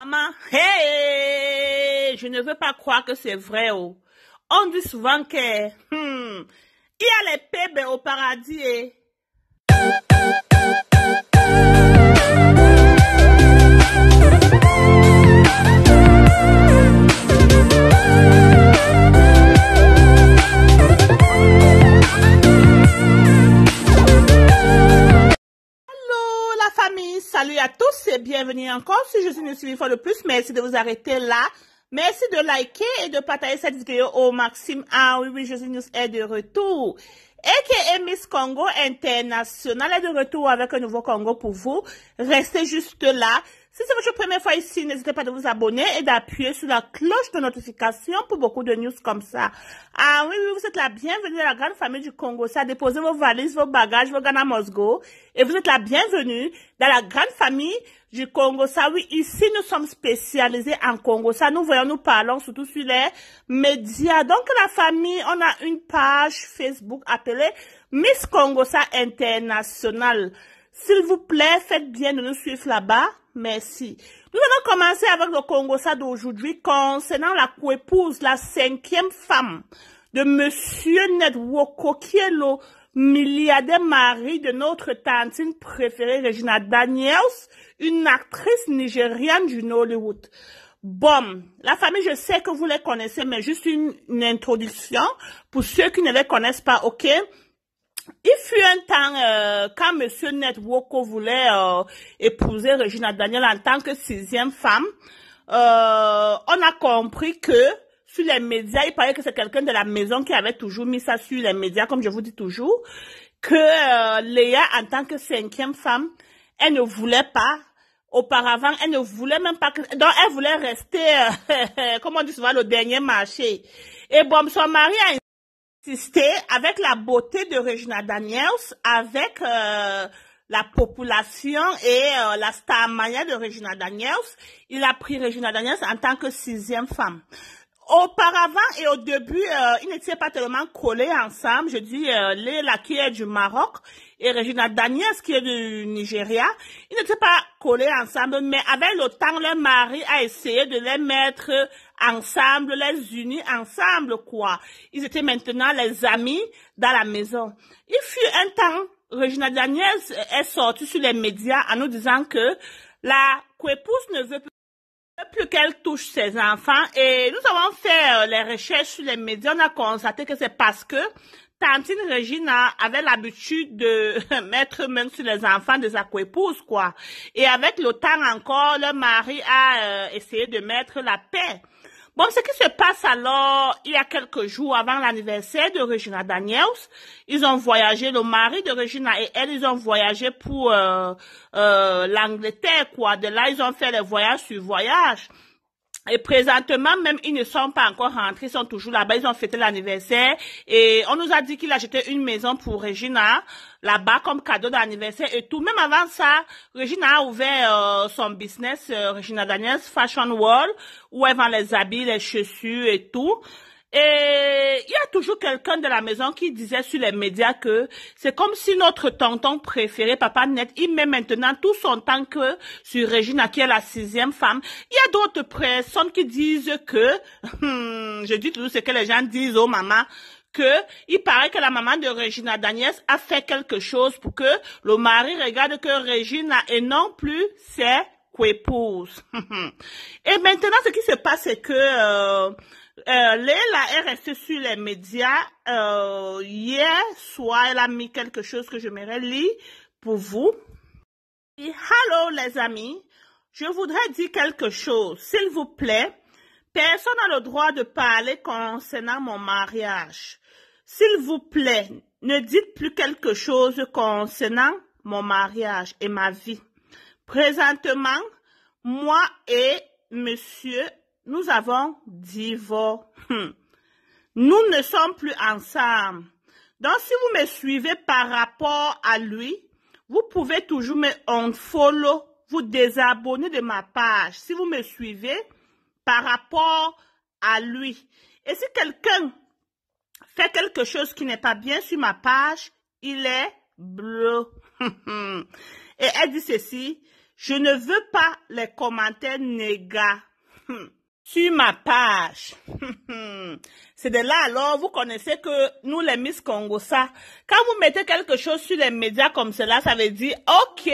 Maman, hey, je ne veux pas croire que c'est vrai. Oh. On dit souvent que hmm, il y a les pébés au paradis. Eh. encore si je suis une fois de plus. Merci de vous arrêter là. Merci de liker et de partager cette vidéo au maximum. Ah oui, oui, Jésus News est de retour. Et que Miss Congo International est de retour avec un nouveau Congo pour vous. Restez juste là. Si c'est votre première fois ici, n'hésitez pas de vous abonner et d'appuyer sur la cloche de notification pour beaucoup de news comme ça. Ah oui, oui, vous êtes la bienvenue dans la grande famille du Congo. Ça, déposez vos valises, vos bagages, vos à Moscou Et vous êtes la bienvenue dans la grande famille du Congo. Ça, oui, ici, nous sommes spécialisés en Congo. Ça, nous voyons, nous parlons surtout sur les médias. Donc, la famille, on a une page Facebook appelée Miss Congo, ça international. S'il vous plaît, faites bien de nous suivre là-bas. Merci. Nous allons commencer avec le Congo, ça d'aujourd'hui, concernant la coépouse, la cinquième femme de Monsieur Woko, qui milliardaire mari de notre tantine préférée, Regina Daniels, une actrice nigériane du Hollywood. Bon, la famille, je sais que vous les connaissez, mais juste une, introduction pour ceux qui ne les connaissent pas, ok? Il fut un temps, euh, quand Monsieur Netwoko voulait euh, épouser Regina Daniels en tant que sixième femme, euh, on a compris que sur les médias. Il paraît que c'est quelqu'un de la maison qui avait toujours mis ça sur les médias, comme je vous dis toujours, que euh, Léa, en tant que cinquième femme, elle ne voulait pas. Auparavant, elle ne voulait même pas Donc, elle voulait rester, euh, comme on dit souvent, le dernier marché. Et bon, son mari a insisté avec la beauté de Regina Daniels, avec... Euh, la population et euh, la star de Regina Daniels. Il a pris Regina Daniels en tant que sixième femme. Auparavant et au début, euh, ils n'étaient pas tellement collés ensemble. Je dis euh, Léla qui est du Maroc et Regina Daniels qui est du Nigeria. Ils n'étaient pas collés ensemble, mais avec le temps, leur mari a essayé de les mettre ensemble, les unir ensemble, quoi. Ils étaient maintenant les amis dans la maison. Il fut un temps, Regina Daniels est sortie sur les médias en nous disant que la coépouse ne veut plus plus qu'elle touche ses enfants et nous avons fait euh, les recherches sur les médias, on a constaté que c'est parce que Tantine Regina avait l'habitude de mettre main sur les enfants de sa coépouse, quoi. Et avec le temps encore, le mari a euh, essayé de mettre la paix Bon, ce qui se passe alors, il y a quelques jours avant l'anniversaire de Regina Daniels, ils ont voyagé, le mari de Regina et elle, ils ont voyagé pour euh, euh, l'Angleterre, quoi. De là, ils ont fait les voyages sur voyage. Et présentement, même, ils ne sont pas encore rentrés, ils sont toujours là-bas, ils ont fêté l'anniversaire. Et on nous a dit qu'il a acheté une maison pour Regina, là-bas, comme cadeau d'anniversaire et tout. Même avant ça, Regina a ouvert euh, son business, euh, Regina Daniels Fashion World, où elle vend les habits, les chaussures et tout. Et il y a toujours quelqu'un de la maison qui disait sur les médias que c'est comme si notre tonton préféré, Papa Net, il met maintenant tout son temps que sur Regina, qui est la sixième femme. Il y a d'autres personnes qui disent que, hmm, je dis toujours ce que les gens disent, aux mamans, que il paraît que la maman de Regina Daniels a fait quelque chose pour que le mari regarde que Regina et non plus ses qu'épouse et maintenant, ce qui se passe, c'est que euh, euh, Léla est sur les médias. Euh, hier soir, elle a mis quelque chose que je j'aimerais lire pour vous. hello les amis, je voudrais dire quelque chose, s'il vous plaît. Personne n'a le droit de parler concernant mon mariage. S'il vous plaît, ne dites plus quelque chose concernant mon mariage et ma vie. Présentement, moi et monsieur nous avons divorcé. Hum. Nous ne sommes plus ensemble. Donc, si vous me suivez par rapport à lui, vous pouvez toujours me unfollow, vous désabonner de ma page. Si vous me suivez par rapport à lui. Et si quelqu'un fait quelque chose qui n'est pas bien sur ma page, il est bleu. Et elle dit ceci, je ne veux pas les commentaires négatifs sur ma page. C'est de là alors, vous connaissez que nous, les Miss Congo, ça, quand vous mettez quelque chose sur les médias comme cela, ça veut dire, OK,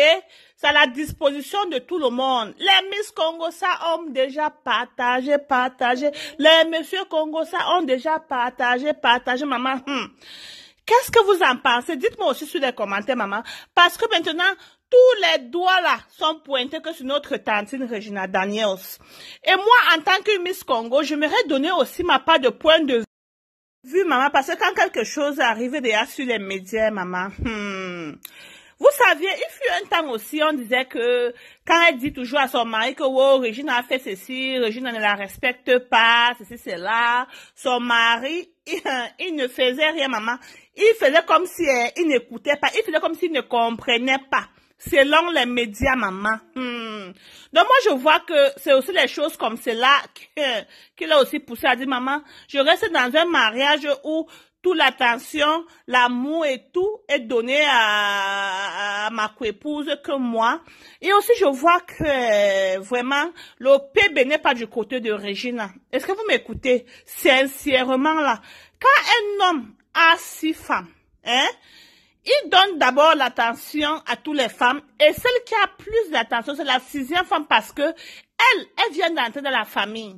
c'est à la disposition de tout le monde. Les Miss Congo, ça, ont déjà partagé, partagé. Les Monsieur Congo, ça, ont déjà partagé, partagé, maman. Hmm. Qu'est-ce que vous en pensez Dites-moi aussi sur les commentaires, maman. Parce que maintenant, tous les doigts là sont pointés que sur notre tantine Regina Daniels. Et moi, en tant que Miss Congo, je j'aimerais donner aussi ma part de point de vue, maman, parce que quand quelque chose arrivait déjà sur les médias, maman, hmm. vous saviez, il fut un temps aussi, on disait que quand elle dit toujours à son mari que oh Regina a fait ceci, Regina ne la respecte pas, ceci, cela, son mari, il, ne faisait rien, maman. Il faisait comme si hein, il n'écoutait pas, il faisait comme s'il ne comprenait pas selon les médias, maman. Hmm. Donc moi, je vois que c'est aussi les choses comme cela qu'il a aussi poussé à dire, maman, je reste dans un mariage où toute l'attention, l'amour et tout est donné à, ma co que moi. Et aussi, je vois que vraiment, le PB n'est pas du côté de Regina. Est-ce que vous m'écoutez sincèrement là Quand un homme a six femmes, hein il donne d'abord l'attention à toutes les femmes et celle qui a plus d'attention, c'est la sixième femme parce que elle, elle vient d'entrer dans la famille.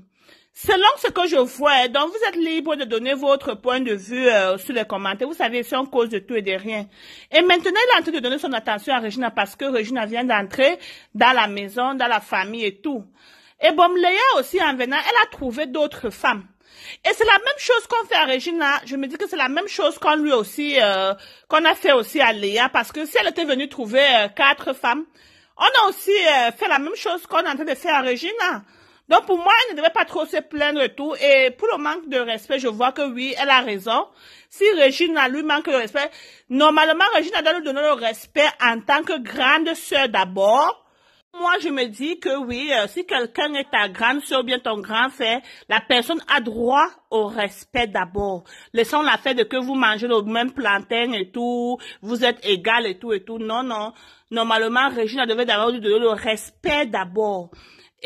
Selon ce que je vois, donc vous êtes libre de donner votre point de vue euh, sur les commentaires. Vous savez, c'est en cause de tout et de rien. Et maintenant, il est en train de donner son attention à Regina parce que Regina vient d'entrer dans la maison, dans la famille et tout. Et Bomleya aussi en venant, elle a trouvé d'autres femmes. Et c'est la même chose qu'on fait à Regina. Je me dis que c'est la même chose qu'on lui aussi, euh, qu'on a fait aussi à Léa, parce que si elle était venue trouver euh, quatre femmes, on a aussi euh, fait la même chose qu'on est en train de faire à Regina. Donc pour moi, elle ne devait pas trop se plaindre et tout. Et pour le manque de respect, je vois que oui, elle a raison. Si Regina lui manque de respect, normalement Regina doit lui donner le respect en tant que grande sœur d'abord moi, je me dis que oui, euh, si quelqu'un est ta grande soeur ou bien ton grand frère, la personne a droit au respect d'abord. Laissons la fête de que vous mangez le même plantain et tout, vous êtes égal et tout et tout. Non, non. Normalement, Régine devait d'abord le respect d'abord.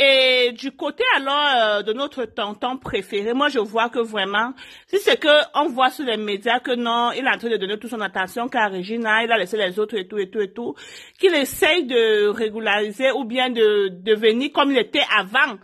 Et du côté alors euh, de notre tonton préféré, moi je vois que vraiment, si c'est que on voit sur les médias que non, il est en train de donner toute son attention qu'à Regina, il a laissé les autres et tout et tout et tout, qu'il essaye de régulariser ou bien de devenir comme il était avant.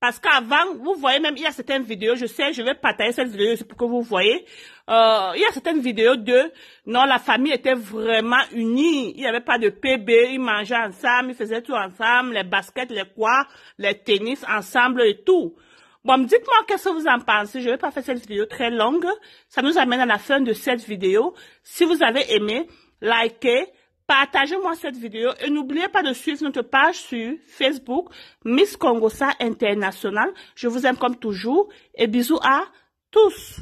Parce qu'avant, vous voyez même, il y a certaines vidéos, je sais, je vais partager cette vidéo c'est pour que vous voyez. Euh, il y a certaines vidéos de, non, la famille était vraiment unie. Il n'y avait pas de PB, ils mangeaient ensemble, ils faisaient tout ensemble, les baskets, les quoi, les tennis ensemble et tout. Bon, dites-moi qu'est-ce que vous en pensez. Je ne vais pas faire cette vidéo très longue. Ça nous amène à la fin de cette vidéo. Si vous avez aimé, likez, Partagez-moi cette vidéo et n'oubliez pas de suivre notre page sur Facebook Miss Congosa International. Je vous aime comme toujours et bisous à tous.